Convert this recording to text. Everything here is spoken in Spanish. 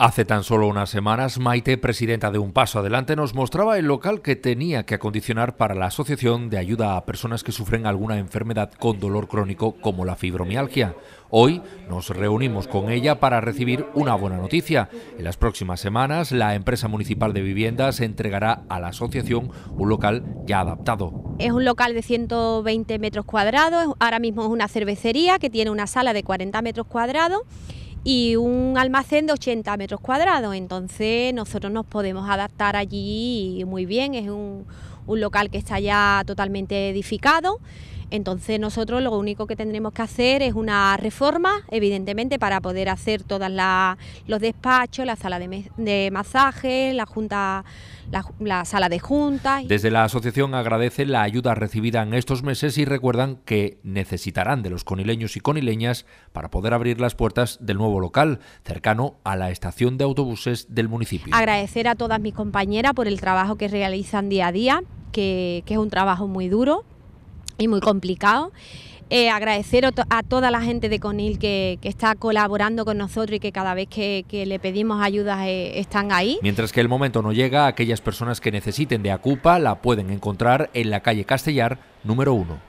Hace tan solo unas semanas, Maite, presidenta de Un Paso Adelante, nos mostraba el local que tenía que acondicionar para la Asociación de Ayuda a Personas que Sufren alguna enfermedad con dolor crónico como la fibromialgia. Hoy nos reunimos con ella para recibir una buena noticia. En las próximas semanas, la empresa municipal de viviendas entregará a la asociación un local ya adaptado. Es un local de 120 metros cuadrados, ahora mismo es una cervecería que tiene una sala de 40 metros cuadrados y un almacén de 80 metros cuadrados. Entonces nosotros nos podemos adaptar allí muy bien. Es un, un local que está ya totalmente edificado. Entonces nosotros lo único que tendremos que hacer es una reforma, evidentemente, para poder hacer todos los despachos, la sala de, masaje, la junta, la, sala de juntas. Desde la asociación agradecen la ayuda recibida en estos meses y recuerdan que necesitarán de los conileños y conileñas para poder abrir las puertas del nuevo local, cercano a la estación de autobuses del municipio. Agradecer a todas mis compañeras por el trabajo que realizan día a día, que, que es un trabajo muy duro, y muy complicado. Eh, agradecer a toda la gente de Conil que, está colaborando con nosotros y que cada vez que, le pedimos ayuda eh, están ahí. Mientras que el momento no llega, aquellas personas que necesiten de ACUPA la pueden encontrar en la calle Castellar número 1.